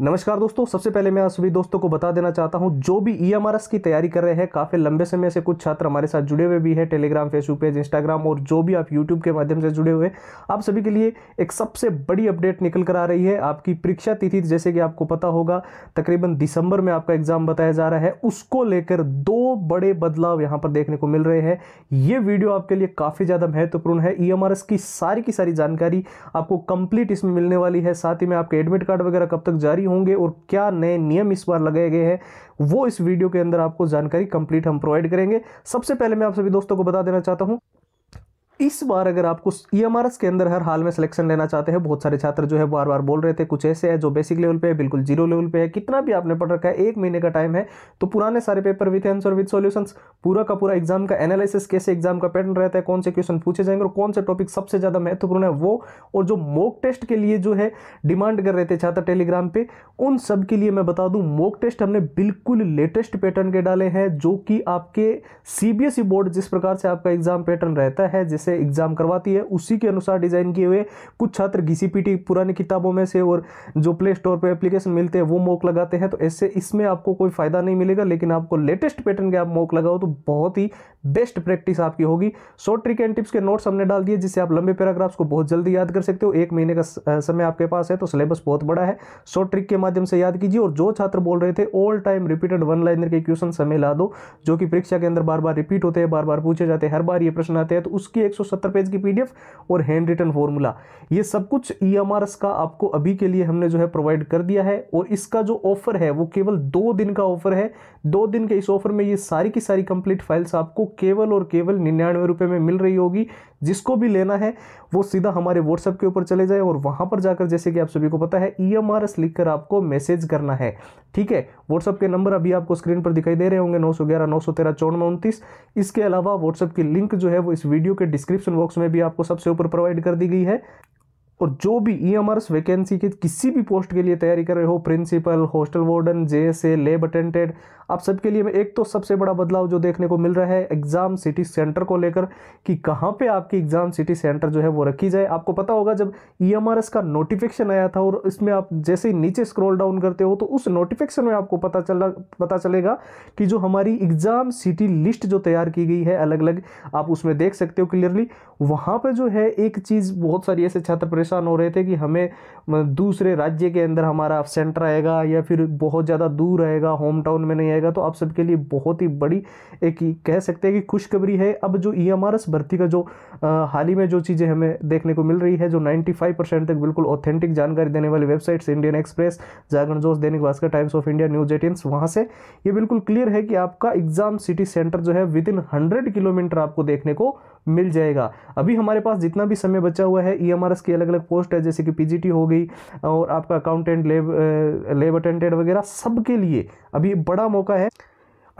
नमस्कार दोस्तों सबसे पहले मैं सभी दोस्तों को बता देना चाहता हूं जो भी ई e की तैयारी कर रहे हैं काफ़ी लंबे समय से कुछ छात्र हमारे साथ जुड़े हुए भी हैं टेलीग्राम फेसबुक पेज इंस्टाग्राम और जो भी आप यूट्यूब के माध्यम से जुड़े हुए आप सभी के लिए एक सबसे बड़ी अपडेट निकल कर आ रही है आपकी परीक्षा तिथि जैसे कि आपको पता होगा तकरीबन दिसंबर में आपका एग्ज़ाम बताया जा रहा है उसको लेकर दो बड़े बदलाव यहाँ पर देखने को मिल रहे हैं ये वीडियो आपके लिए काफ़ी ज़्यादा महत्वपूर्ण है ई e की सारी की सारी जानकारी आपको कंप्लीट इसमें मिलने वाली है साथ ही में आपके एडमिट कार्ड वगैरह कब तक जारी जारी होंगे और क्या नए नियम इस बार लगाए गए हैं वो इस वीडियो के अंदर आपको जानकारी कंप्लीट हम प्रोवाइड करेंगे सबसे पहले मैं आप सभी दोस्तों को बता देना चाहता हूँ इस बार अगर आपको ई एम के अंदर हर हाल में सिलेक्शन लेना चाहते हैं बहुत सारे छात्र जो है बार बार बोल रहे थे कुछ ऐसे है जो बेसिक लेवल पे है बिल्कुल जीरो लेवल पे है कितना भी आपने पढ़ रखा है एक महीने का टाइम है तो पुराने सारे paper with answer with solutions पूरा का पूरा एग्जाम का एनालिसिस कैसे एग्जाम का पैटर्न रहता है कौन से क्वेश्चन पूछे जाएंगे और कौन से टॉपिक सबसे ज़्यादा महत्वपूर्ण है वो और जो मॉक टेस्ट के लिए जो है डिमांड कर रहे थे छात्र टेलीग्राम पे उन सब के लिए मैं बता दूँ मॉक टेस्ट हमने बिल्कुल लेटेस्ट पैटर्न के डाले हैं जो कि आपके सीबीएसई बोर्ड e जिस प्रकार से आपका एग्जाम पैटर्न रहता है जिसे से एग्ज़ाम करवाती है उसी के अनुसार डिज़ाइन किए हुए कुछ छात्र घीसीपीटी पुरानी किताबों में से और जो प्ले स्टोर पर एप्लीकेशन मिलते हैं वो मोक लगाते हैं तो ऐसे इसमें आपको कोई फ़ायदा नहीं मिलेगा लेकिन आपको लेटेस्ट पैटर्न के आप मोक लगाओ तो बहुत ही बेस्ट प्रैक्टिस आपकी होगी शॉर्ट ट्रिक एंड टिप्स के नोट्स हमने डाल दिए जिससे आप लंबे पैराग्राफ्स को बहुत जल्दी याद कर सकते हो एक महीने का समय आपके पास है तो सिलेबस बहुत बड़ा है शॉर्ट ट्रिक के माध्यम से याद कीजिए और जो छात्र बोल रहे थे all time repeated one liner के क्वेश्चन समय ला दो जो कि परीक्षा के अंदर बार बार रिपीट होते हैं बार बार पूछे जाते हैं हर बार ये प्रश्न आते हैं तो उसकी एक 170 पेज की पीडीएफ और हैंड रिटन फॉर्मूला ये सब कुछ ईएमआरएस e का आपको अभी के लिए हमने जो है प्रोवाइड कर दिया है और इसका जो ऑफर है वो केवल दो दिन का ऑफर है दो दिन के इस ऑफर में ये सारी की सारी कंप्लीट फाइल्स आपको केवल और केवल निन्यानवे रुपये में मिल रही होगी जिसको भी लेना है वो सीधा हमारे व्हाट्सएप के ऊपर चले जाए और वहाँ पर जाकर जैसे कि आप सभी को पता है E e M R S लिख कर आपको मैसेज करना है ठीक है व्हाट्सअप के नंबर अभी आपको स्क्रीन पर दिखाई दे रहे होंगे नौ सौ ग्यारह नौ सौ तेरह चौनवे उनतीस इसके अलावा व्हाट्सअप की लिंक जो है वो इस वीडियो के डिस्क्रिप्शन बॉक्स में भी आपको सबसे ऊपर प्रोवाइड कर दी गई है और जो भी ई एमर्स वैकेंसी के किसी भी पोस्ट के लिए तैयारी कर रहे हो principal hostel warden J S A lab attendant आप सबके लिए मैं एक तो सबसे बड़ा बदलाव जो देखने को मिल रहा है एग्ज़ाम सिटी सेंटर को लेकर कि कहाँ पे आपकी एग्ज़ाम सिटी सेंटर जो है वो रखी जाए आपको पता होगा जब ई e का नोटिफिकेशन आया था और इसमें आप जैसे ही नीचे स्क्रॉल डाउन करते हो तो उस नोटिफिकेशन में आपको पता चला पता चलेगा कि जो हमारी एग्ज़ाम सिटी लिस्ट जो तैयार की गई है अलग अलग आप उसमें देख सकते हो क्लियरली वहाँ पर जो है एक चीज़ बहुत सारी ऐसे छात्र परेशान परेशान हो रहे थे कि हमें दूसरे राज्य के अंदर हमारा सेंटर आएगा या फिर बहुत ज़्यादा दूर रहेगा होम टाउन में नहीं आएगा तो आप सबके लिए बहुत ही बड़ी एक कह सकते हैं कि खुशखबरी है अब जो ई e भर्ती का जो हाल ही में जो चीज़ें हमें देखने को मिल रही है जो फाइव परसेंट तक बिल्कुल ऑथेंटिक जानकारी देने वाली websites Indian express Jagran Josh Dainik Bhaskar Times of India news eighteens वहाँ से ये बिल्कुल क्लियर है कि आपका एग्जाम सिटी सेंटर जो है विद इन हंड्रेड किलोमीटर आपको देखने को मिल जाएगा अभी हमारे पास जितना भी समय बचा हुआ है ई e की अलग अलग पोस्ट है जैसे कि पी हो गई और आपका अकाउंटेंट लेब लेब अटेंडेंट वगैरह सबके लिए अभी बड़ा मौका है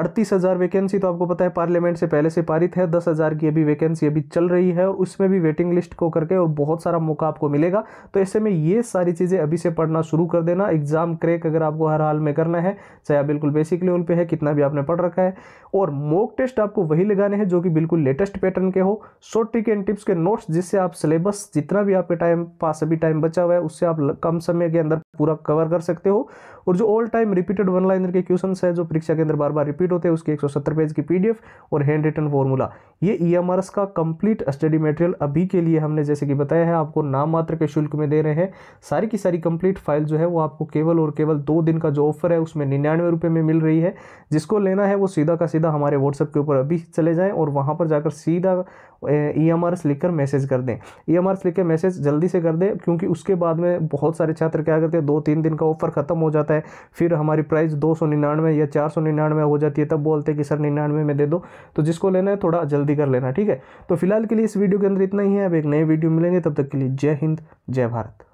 अड़तीस हज़ार वैकेंसी तो आपको पता है पार्लियामेंट से पहले से पारित है दस हज़ार की अभी वैकेंसी अभी चल रही है और उसमें भी वेटिंग लिस्ट को करके और बहुत सारा मौका आपको मिलेगा तो ऐसे में ये सारी चीज़ें अभी से पढ़ना शुरू कर देना एग्ज़ाम क्रैक अगर आपको हर हाल में करना है चाहे आप बिल्कुल बेसिक लेवल पर है कितना भी आपने पढ़ रखा है और मॉक टेस्ट आपको वही लगाने हैं जो कि बिल्कुल लेटेस्ट पैटर्न के हो शॉर्ट ट्रिक एंड टिप्स के नोट्स जिससे आप सिलेबस जितना भी आपके टाइम पास अभी टाइम बचा हुआ है उससे आप कम समय के अंदर पूरा कवर कर सकते हो और जो all time repeated one liner के क्वेश्चन है जो परीक्षा के अंदर बार बार रिपीट होते हैं उसके 170 पेज की पीडीएफ और हैंड रिटन फॉर्मूला ये ईएमआरएस e का कंप्लीट स्टडी मटेरियल अभी के लिए हमने जैसे कि बताया है आपको नाम मात्र के शुल्क में दे रहे हैं सारी की सारी कंप्लीट फाइल जो है वो आपको केवल और केवल दो दिन का जो ऑफर है उसमें निन्यानवे रुपये में मिल रही है जिसको लेना है वो सीधा का सीधा हमारे व्हाट्सएप के ऊपर अभी चले जाएँ और वहाँ पर जाकर सीधा ई एम आर एस लिखकर मैसेज कर दें ई एम लिख मैसेज जल्दी से कर दें क्योंकि उसके बाद में बहुत सारे छात्र क्या करते हैं दो तीन दिन का ऑफर ख़त्म हो जाता है फिर हमारी प्राइस दो सौ निन्यानवे या चार सौ निन्यानवे हो जाती है तब बोलते हैं कि सर निन्यानवे में दे दो तो जिसको लेना है थोड़ा जल्दी कर लेना ठीक है तो फिलहाल के लिए इस वीडियो के अंदर इतना ही है अब एक नए वीडियो मिलेंगे तब तक के लिए जय हिंद जय भारत